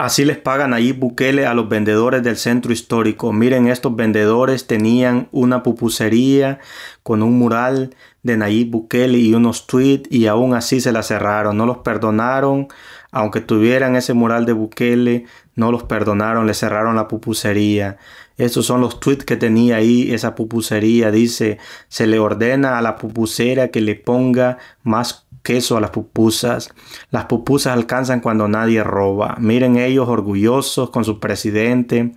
Así les pagan ahí Bukele a los vendedores del centro histórico. Miren, estos vendedores tenían una pupusería con un mural de Nayib Bukele y unos tweets y aún así se la cerraron, no los perdonaron, aunque tuvieran ese mural de Bukele, no los perdonaron, le cerraron la pupusería. esos son los tweets que tenía ahí esa pupusería, dice, se le ordena a la pupusera que le ponga más queso a las pupusas. Las pupusas alcanzan cuando nadie roba. Miren ellos orgullosos con su presidente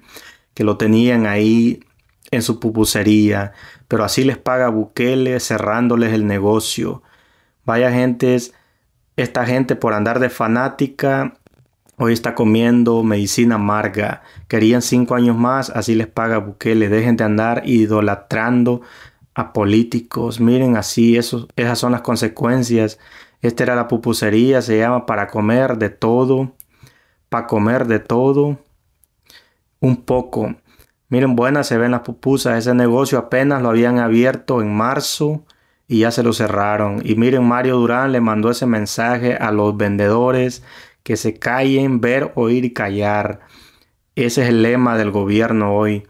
que lo tenían ahí en su pupusería, pero así les paga Bukele cerrándoles el negocio. Vaya gente, esta gente por andar de fanática hoy está comiendo medicina amarga. Querían cinco años más, así les paga Bukele. Dejen de andar idolatrando a políticos. Miren así, eso, esas son las consecuencias. Esta era la pupusería, se llama para comer de todo, para comer de todo, un poco. Miren, buenas se ven las pupusas. Ese negocio apenas lo habían abierto en marzo y ya se lo cerraron. Y miren, Mario Durán le mandó ese mensaje a los vendedores que se callen, ver, oír y callar. Ese es el lema del gobierno hoy.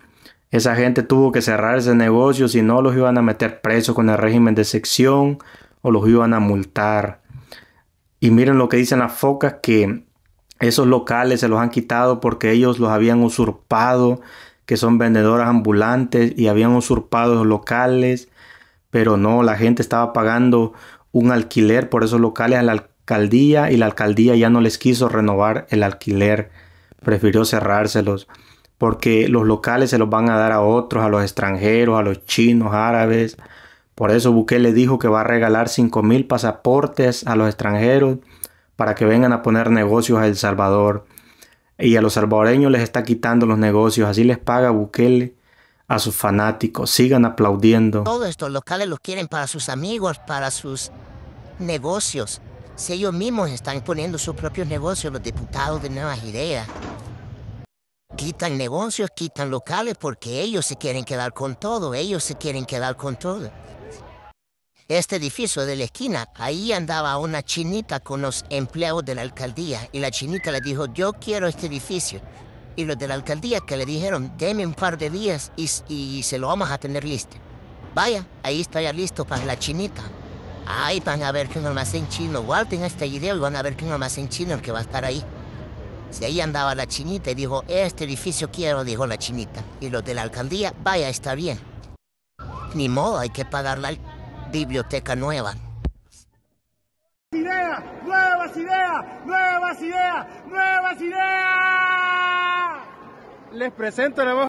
Esa gente tuvo que cerrar ese negocio, si no los iban a meter presos con el régimen de sección o los iban a multar. Y miren lo que dicen las focas que esos locales se los han quitado porque ellos los habían usurpado que son vendedoras ambulantes y habían usurpado los locales, pero no, la gente estaba pagando un alquiler por esos locales a la alcaldía y la alcaldía ya no les quiso renovar el alquiler, prefirió cerrárselos porque los locales se los van a dar a otros, a los extranjeros, a los chinos, árabes. Por eso Bukele dijo que va a regalar 5.000 pasaportes a los extranjeros para que vengan a poner negocios a El Salvador y a los salvadoreños les está quitando los negocios, así les paga Bukele a sus fanáticos, sigan aplaudiendo. Todos estos locales los quieren para sus amigos, para sus negocios. Si ellos mismos están poniendo sus propios negocios, los diputados de Nuevas Ideas, quitan negocios, quitan locales porque ellos se quieren quedar con todo, ellos se quieren quedar con todo este edificio de la esquina. Ahí andaba una chinita con los empleados de la alcaldía y la chinita le dijo, yo quiero este edificio. Y los de la alcaldía que le dijeron, deme un par de días y, se lo vamos a tener listo. Vaya, ahí está ya listo para la chinita. Ahí van a ver que un almacén chino. Guarden este video y van a ver que un almacén chino el que va a estar ahí. Si ahí andaba la chinita y dijo, este edificio quiero, dijo la chinita. Y los de la alcaldía, vaya, está bien. Ni modo, hay que pagar la biblioteca nueva. Ideas, nuevas ideas, nuevas ideas, nuevas ideas. Les presento la voz.